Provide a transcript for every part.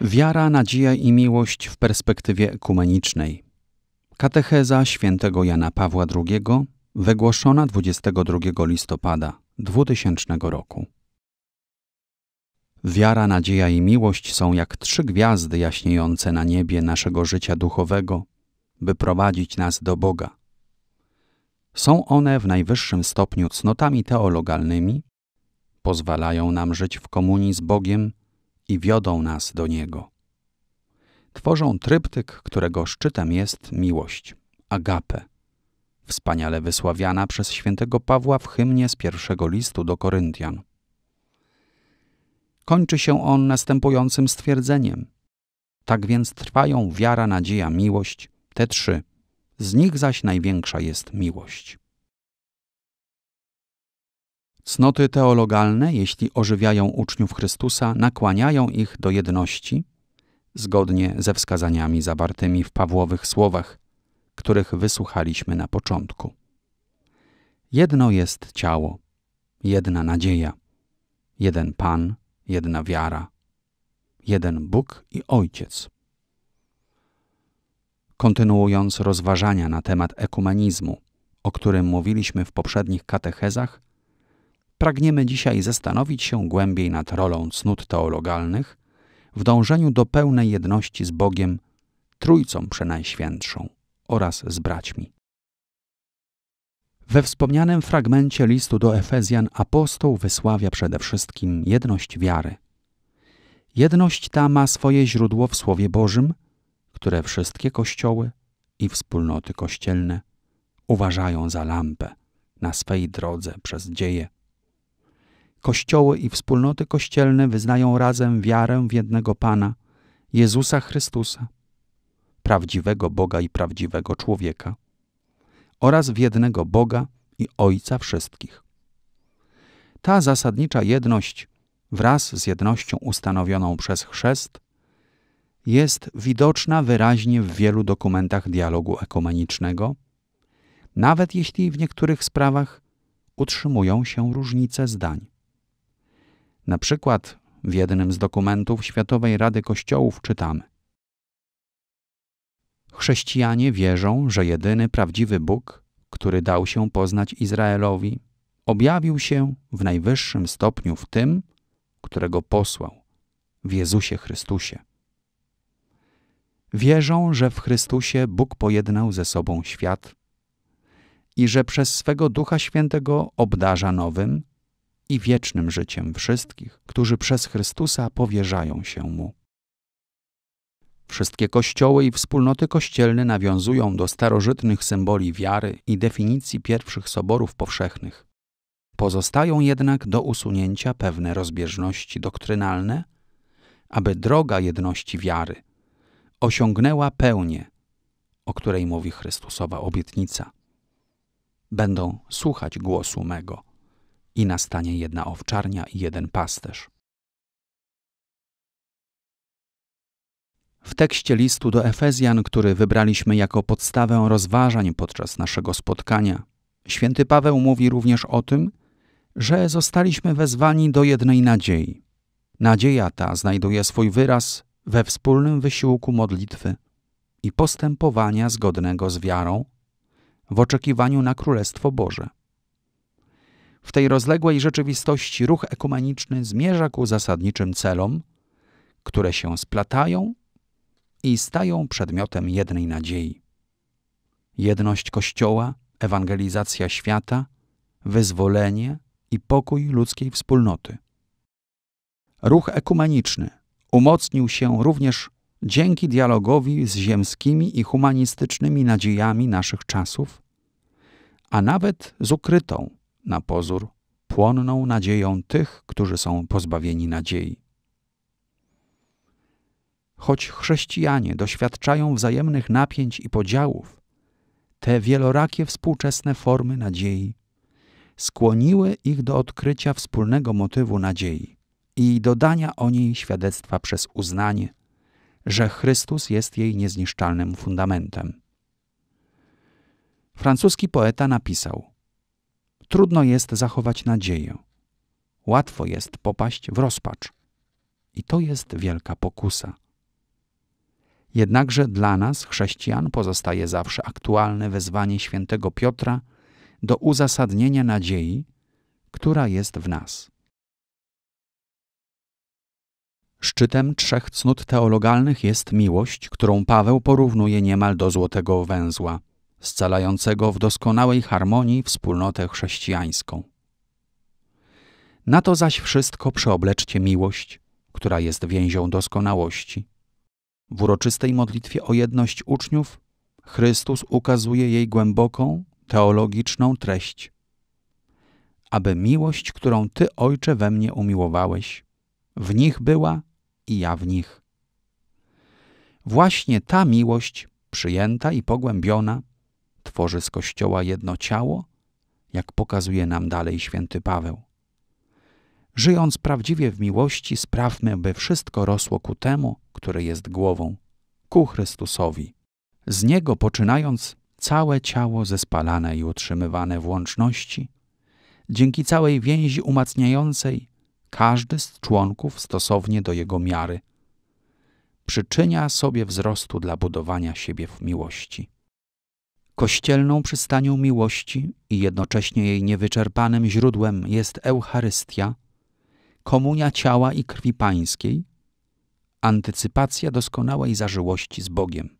Wiara, nadzieja i miłość w perspektywie ekumenicznej. Katecheza świętego Jana Pawła II, wygłoszona 22 listopada 2000 roku. Wiara, nadzieja i miłość są jak trzy gwiazdy jaśniejące na niebie naszego życia duchowego, by prowadzić nas do Boga. Są one w najwyższym stopniu cnotami teologalnymi, pozwalają nam żyć w komunii z Bogiem i wiodą nas do Niego. Tworzą tryptyk, którego szczytem jest miłość, agape, wspaniale wysławiana przez świętego Pawła w hymnie z pierwszego listu do Koryntian. Kończy się on następującym stwierdzeniem. Tak więc trwają wiara, nadzieja, miłość, te trzy. Z nich zaś największa jest miłość. Cnoty teologalne, jeśli ożywiają uczniów Chrystusa, nakłaniają ich do jedności, zgodnie ze wskazaniami zawartymi w Pawłowych słowach, których wysłuchaliśmy na początku. Jedno jest ciało, jedna nadzieja, jeden Pan, jedna wiara, jeden Bóg i Ojciec. Kontynuując rozważania na temat ekumenizmu, o którym mówiliśmy w poprzednich katechezach, pragniemy dzisiaj zastanowić się głębiej nad rolą cnót teologalnych w dążeniu do pełnej jedności z Bogiem, Trójcą Przenajświętszą oraz z braćmi. We wspomnianym fragmencie listu do Efezjan apostoł wysławia przede wszystkim jedność wiary. Jedność ta ma swoje źródło w Słowie Bożym, które wszystkie kościoły i wspólnoty kościelne uważają za lampę na swej drodze przez dzieje Kościoły i wspólnoty kościelne wyznają razem wiarę w jednego Pana, Jezusa Chrystusa, prawdziwego Boga i prawdziwego człowieka, oraz w jednego Boga i Ojca wszystkich. Ta zasadnicza jedność, wraz z jednością ustanowioną przez chrzest, jest widoczna wyraźnie w wielu dokumentach dialogu ekumenicznego, nawet jeśli w niektórych sprawach utrzymują się różnice zdań. Na przykład w jednym z dokumentów Światowej Rady Kościołów czytamy: Chrześcijanie wierzą, że jedyny prawdziwy Bóg, który dał się poznać Izraelowi, objawił się w najwyższym stopniu w tym, którego posłał, w Jezusie Chrystusie. Wierzą, że w Chrystusie Bóg pojednał ze sobą świat i że przez swego Ducha Świętego obdarza nowym, i wiecznym życiem wszystkich, którzy przez Chrystusa powierzają się Mu. Wszystkie kościoły i wspólnoty kościelne nawiązują do starożytnych symboli wiary i definicji pierwszych soborów powszechnych. Pozostają jednak do usunięcia pewne rozbieżności doktrynalne, aby droga jedności wiary osiągnęła pełnię, o której mówi Chrystusowa obietnica. Będą słuchać głosu mego i nastanie jedna owczarnia i jeden pasterz. W tekście listu do Efezjan, który wybraliśmy jako podstawę rozważań podczas naszego spotkania, święty Paweł mówi również o tym, że zostaliśmy wezwani do jednej nadziei. Nadzieja ta znajduje swój wyraz we wspólnym wysiłku modlitwy i postępowania zgodnego z wiarą w oczekiwaniu na Królestwo Boże. W tej rozległej rzeczywistości ruch ekumeniczny zmierza ku zasadniczym celom, które się splatają i stają przedmiotem jednej nadziei. Jedność Kościoła, ewangelizacja świata, wyzwolenie i pokój ludzkiej wspólnoty. Ruch ekumeniczny umocnił się również dzięki dialogowi z ziemskimi i humanistycznymi nadziejami naszych czasów, a nawet z ukrytą, na pozór płonną nadzieją tych, którzy są pozbawieni nadziei. Choć chrześcijanie doświadczają wzajemnych napięć i podziałów, te wielorakie współczesne formy nadziei skłoniły ich do odkrycia wspólnego motywu nadziei i dodania o niej świadectwa przez uznanie, że Chrystus jest jej niezniszczalnym fundamentem. Francuski poeta napisał: trudno jest zachować nadzieję. Łatwo jest popaść w rozpacz. I to jest wielka pokusa. Jednakże dla nas, chrześcijan, pozostaje zawsze aktualne wezwanie świętego Piotra do uzasadnienia nadziei, która jest w nas. Szczytem trzech cnót teologalnych jest miłość, którą Paweł porównuje niemal do złotego węzła scalającego w doskonałej harmonii wspólnotę chrześcijańską. Na to zaś wszystko przeobleczcie miłość, która jest więzią doskonałości. W uroczystej modlitwie o jedność uczniów Chrystus ukazuje jej głęboką, teologiczną treść. Aby miłość, którą Ty, Ojcze, we mnie umiłowałeś, w nich była i ja w nich. Właśnie ta miłość, przyjęta i pogłębiona, tworzy z Kościoła jedno ciało, jak pokazuje nam dalej święty Paweł. Żyjąc prawdziwie w miłości, sprawmy, by wszystko rosło ku temu, który jest głową, ku Chrystusowi. Z Niego poczynając, całe ciało zespalane i utrzymywane w łączności, dzięki całej więzi umacniającej, każdy z członków stosownie do jego miary, przyczynia sobie wzrostu dla budowania siebie w miłości. Kościelną przystanią miłości i jednocześnie jej niewyczerpanym źródłem jest Eucharystia, komunia ciała i krwi pańskiej, antycypacja doskonałej zażyłości z Bogiem.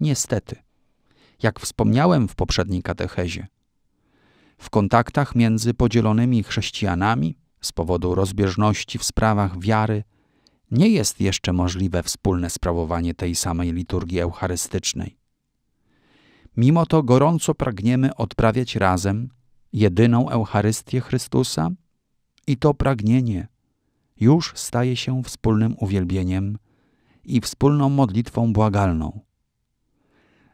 Niestety, jak wspomniałem w poprzedniej katechezie, w kontaktach między podzielonymi chrześcijanami z powodu rozbieżności w sprawach wiary nie jest jeszcze możliwe wspólne sprawowanie tej samej liturgii eucharystycznej. Mimo to gorąco pragniemy odprawiać razem jedyną Eucharystię Chrystusa i to pragnienie już staje się wspólnym uwielbieniem i wspólną modlitwą błagalną.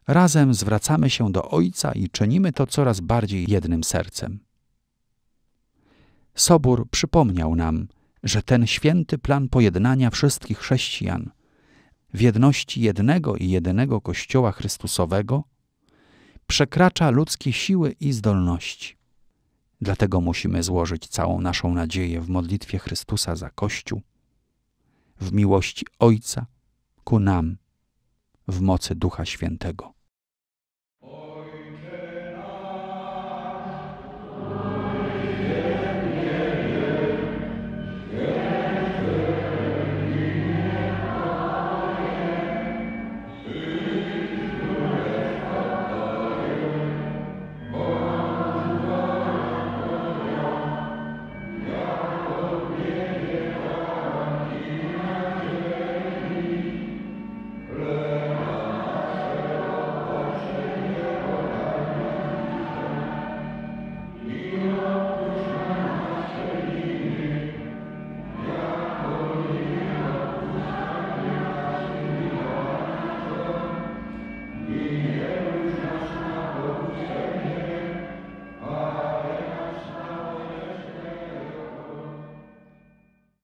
Razem zwracamy się do Ojca i czynimy to coraz bardziej jednym sercem. Sobór przypomniał nam, że ten święty plan pojednania wszystkich chrześcijan w jedności jednego i jedynego Kościoła Chrystusowego – przekracza ludzkie siły i zdolności. Dlatego musimy złożyć całą naszą nadzieję w modlitwie Chrystusa za Kościół, w miłości Ojca ku nam, w mocy Ducha Świętego.